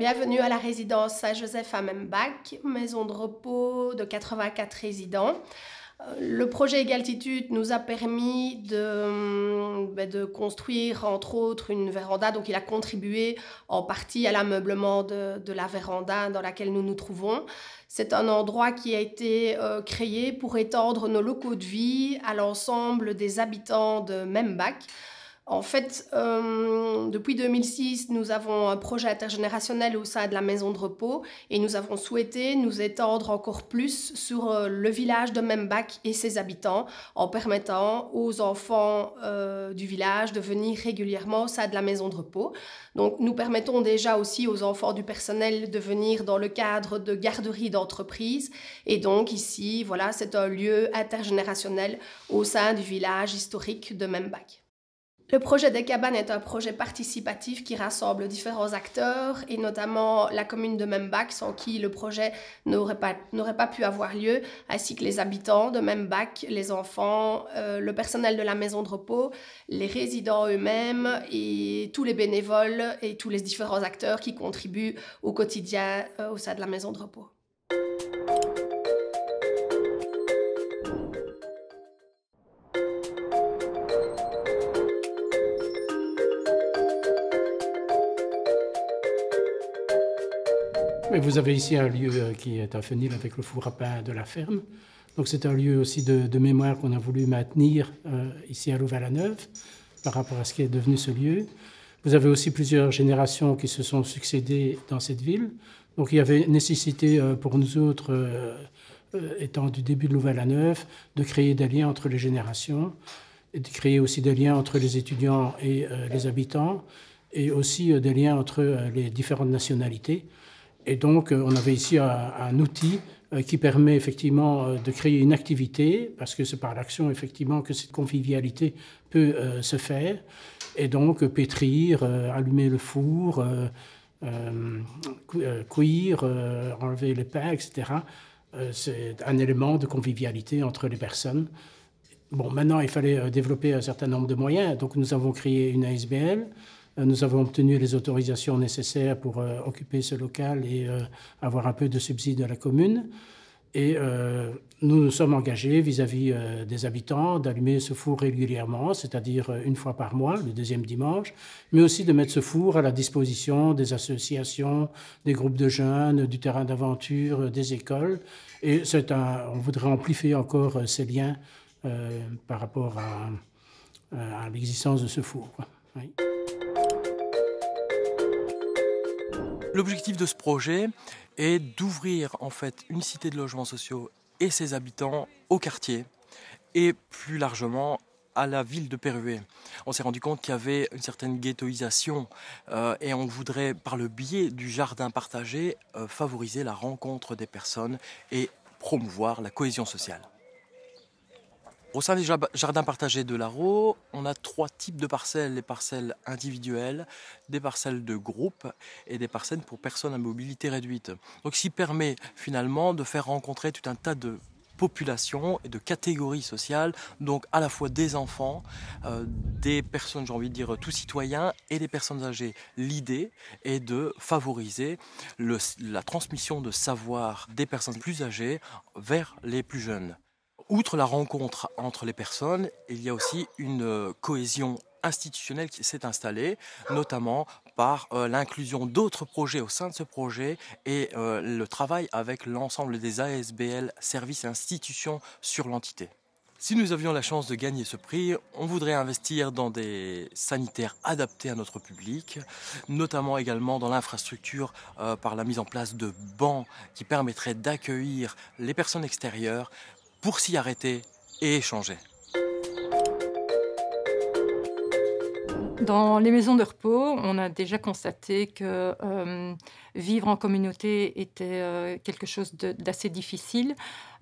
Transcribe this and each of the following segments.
bienvenue à la résidence Saint-Joseph à Membach, maison de repos de 84 résidents. Euh, le projet Égaltitude nous a permis mm, ben, de, construire, entre autres, une véranda. Donc, il a contribué en partie à l'ameublement de, la véranda dans laquelle nous nous trouvons. C'est un endroit qui a été euh, créé pour étendre nos locaux de vie à l'ensemble des habitants de Membach. En fait, euh, depuis 2006, nous avons un projet intergénérationnel au sein de la maison de repos et nous avons souhaité nous étendre encore plus sur euh, le village de Membach et ses habitants en permettant aux enfants euh, du village de venir régulièrement au sein de la maison de repos. Donc, nous permettons déjà aussi aux enfants du personnel de venir dans le cadre de garderies d'entreprise. Et donc, ici, voilà, c'est un lieu intergénérationnel au sein du village historique de Membach. Le projet des cabanes est un projet participatif qui rassemble différents acteurs et notamment la commune de Membach sans qui le projet n'aurait pas, pas, pu avoir lieu, ainsi que les habitants de Membach, les enfants, euh, le personnel de la maison de repos, les résidents eux-mêmes et tous les bénévoles et tous les différents acteurs qui contribuent au quotidien euh, au sein de la maison de repos. vous avez ici un lieu euh, qui est un fenil avec le four à pain de la ferme. Donc c'est un lieu aussi de, mémoire qu'on a voulu maintenir euh, ici à Louvain-la-Neuve par rapport à ce qui est devenu ce lieu. Vous avez aussi plusieurs générations qui se sont succédées dans cette ville. Donc il y avait nécessité euh, pour nous autres, étant du début de Louvain-la-Neuve, de créer des liens entre les générations, et de créer aussi des liens entre les étudiants et les habitants, et aussi des liens entre les différentes nationalités. Et donc, euh, on avait ici un, outil euh, qui permet effectivement euh, de créer une activité, parce que c'est par l'action effectivement que cette convivialité peut se faire, et donc pétrir, allumer le four, cuire, enlever les pains, etc. c'est un élément de convivialité entre les personnes. Bon, maintenant, il fallait développer un certain nombre de moyens, donc nous avons créé une ASBL, euh, nous avons obtenu les autorisations nécessaires pour euh, occuper ce local et euh, avoir un peu de subside à la commune. Et nous nous sommes engagés vis-à-vis des habitants d'allumer ce four régulièrement, c'est-à-dire une fois par mois, le deuxième dimanche, mais aussi de mettre ce four à la disposition des associations, des groupes de jeunes, du terrain d'aventure, des écoles. Et c'est on voudrait amplifier encore ces liens par rapport à, à l'existence de ce four. L'objectif de ce projet est d'ouvrir en fait une cité de logements sociaux et ses habitants au quartier et plus largement à la ville de Péruet. On s'est rendu compte qu'il y avait une certaine ghettoisation euh, et on voudrait, par le biais du jardin partagé, euh, favoriser la rencontre des personnes et promouvoir la cohésion sociale. Au sein des jardins partagés de l'ARO, on a trois types de parcelles, les parcelles individuelles, des parcelles de groupe et des parcelles pour personnes à mobilité réduite. Donc ce qui permet finalement de faire rencontrer tout un tas de populations et de catégories sociales, donc à la fois des enfants, euh, des personnes, j'ai envie de dire, tous citoyens et des personnes âgées. L'idée est de favoriser la transmission de savoir des personnes plus âgées vers les plus jeunes outre la rencontre entre les personnes, il y a aussi une euh, cohésion institutionnelle qui s'est installée, notamment par euh, l'inclusion d'autres projets au sein de ce projet et euh, le travail avec l'ensemble des ASBL, services et institutions sur l'entité. Si nous avions la chance de gagner ce prix, on voudrait investir dans des sanitaires adaptés à notre public, notamment également dans l'infrastructure par la mise en place de bancs qui permettraient d'accueillir les personnes extérieures, pour s'y arrêter et échanger. Dans les maisons de repos, on a déjà constaté que euh, vivre en communauté était euh, quelque chose d'assez difficile.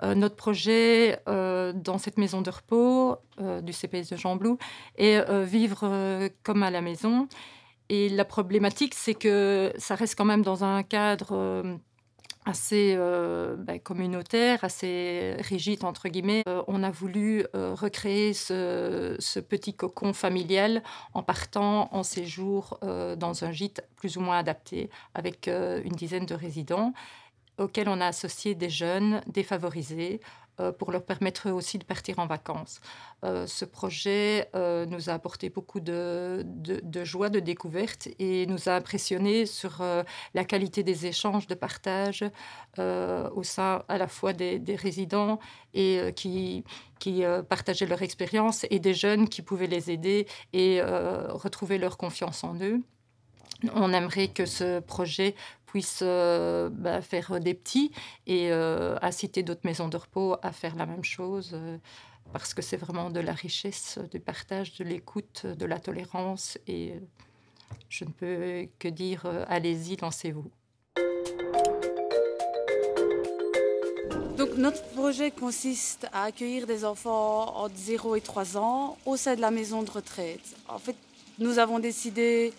Euh, notre projet dans cette maison de repos du CPS de Jean Blou est vivre comme à la maison. Et la problématique, c'est que ça reste quand même dans un cadre assez euh, ben, communautaire, assez rigide, entre guillemets. Euh, on a voulu euh, recréer ce, petit cocon familial en partant en séjour dans un gîte plus ou moins adapté avec une dizaine de résidents auxquels on a associé des jeunes défavorisés euh, pour leur permettre aussi de partir en vacances. Euh, ce projet euh, nous a apporté beaucoup de, joie, de découverte et nous a impressionné sur la qualité des échanges, de partage au sein à la fois des, résidents et qui, qui partageaient leur expérience et des jeunes qui pouvaient les aider et retrouver leur confiance en eux. On aimerait que ce projet puissent euh, bah, faire des petits et euh, inciter d'autres maisons de repos à faire la même chose. Euh, parce que c'est vraiment de la richesse, du partage, de l'écoute, de la tolérance. Et je ne peux que dire, allez-y, lancez-vous. Donc notre projet consiste à accueillir des enfants entre 0 et 3 ans au sein de la maison de retraite. En fait, nous avons décidé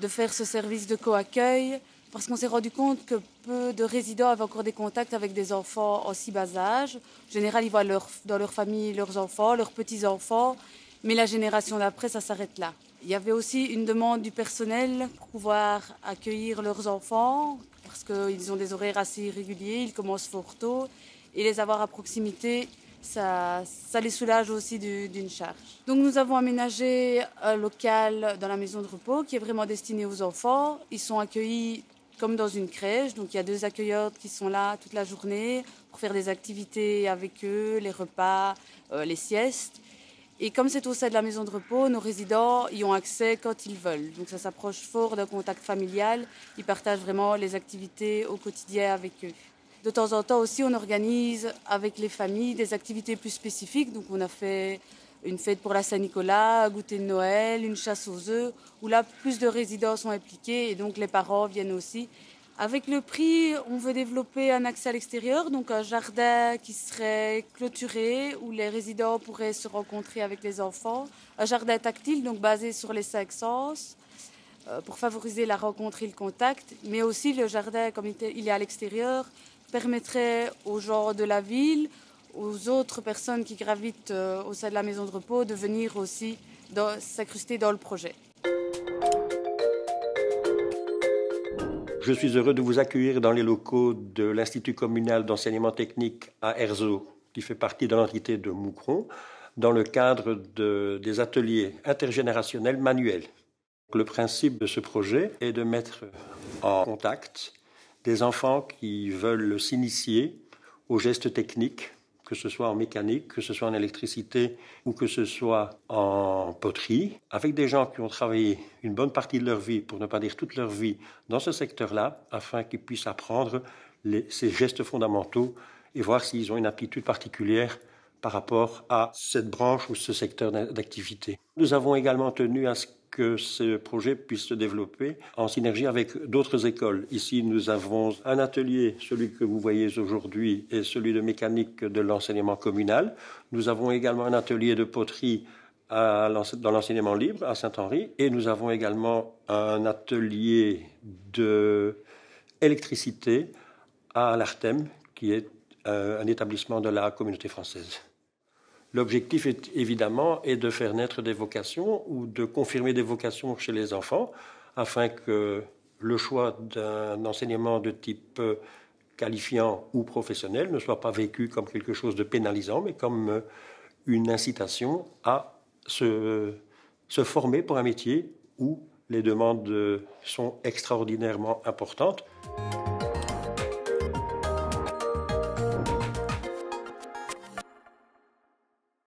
de faire ce service de co-accueil parce qu'on s'est rendu compte que peu de résidents avaient encore des contacts avec des enfants aussi bas âge. En général, ils voient leur, dans leur famille leurs enfants, leurs petits-enfants, mais la génération d'après, ça s'arrête là. Il y avait aussi une demande du personnel pour pouvoir accueillir leurs enfants, parce qu'ils ont des horaires assez irréguliers, ils commencent fort tôt, et les avoir à proximité, ça, ça, les soulage aussi d'une charge. Donc nous avons aménagé un local dans la maison de repos qui est vraiment destiné aux enfants. Ils sont accueillis comme dans une crèche. Donc il y a deux accueilleurs qui sont là toute la journée pour faire des activités avec eux, les repas, euh, les siestes. Et comme c'est au sein de la maison de repos, nos résidents y ont accès quand ils veulent. Donc ça s'approche fort d'un contact familial. Ils partagent vraiment les activités au quotidien avec eux. De temps en temps aussi, on organise avec les familles des activités plus spécifiques. Donc on a fait une fête pour la Saint-Nicolas, un goûter de Noël, une chasse aux œufs, où là, plus de résidents sont impliqués et donc les parents viennent aussi. Avec le prix, on veut développer un accès à l'extérieur, donc un jardin qui serait clôturé, où les résidents pourraient se rencontrer avec les enfants, un jardin tactile, donc basé sur les cinq sens, euh, pour favoriser la rencontre et le contact, mais aussi le jardin, comme il est à l'extérieur, permettrait aux gens de la ville, aux autres personnes qui gravitent euh, au sein de la maison de repos de venir aussi s'incruster dans le projet. Je suis heureux de vous accueillir dans les locaux de l'Institut communal d'enseignement technique à Erzo, qui fait partie de l'entité de Moucron, dans le cadre des ateliers intergénérationnels manuels. Le principe de ce projet est de mettre en contact des enfants qui veulent s'initier aux gestes techniques que ce soit en mécanique, que ce soit en électricité ou que ce soit en poterie, avec des gens qui ont travaillé une bonne partie de leur vie, pour ne pas dire toute leur vie, dans ce secteur-là, afin qu'ils puissent apprendre ces gestes fondamentaux et voir s'ils ont une aptitude particulière par rapport à cette branche ou ce secteur d'activité. Nous avons également tenu à ce que ce projet puisse se développer en synergie avec d'autres écoles. Ici, nous avons un atelier, celui que vous voyez aujourd'hui, et celui de mécanique de l'enseignement communal. Nous avons également un atelier de poterie dans l'enseignement libre à Saint-Henri, et nous avons également un atelier d'électricité à l'Artem, qui est euh, un établissement de la communauté française. L'objectif est évidemment est de faire naître des vocations ou de confirmer des vocations chez les enfants afin que le choix d'un enseignement de type euh, qualifiant ou professionnel ne soit pas vécu comme quelque chose de pénalisant, mais comme euh, une incitation à se former pour un métier où les demandes euh, sont extraordinairement importantes.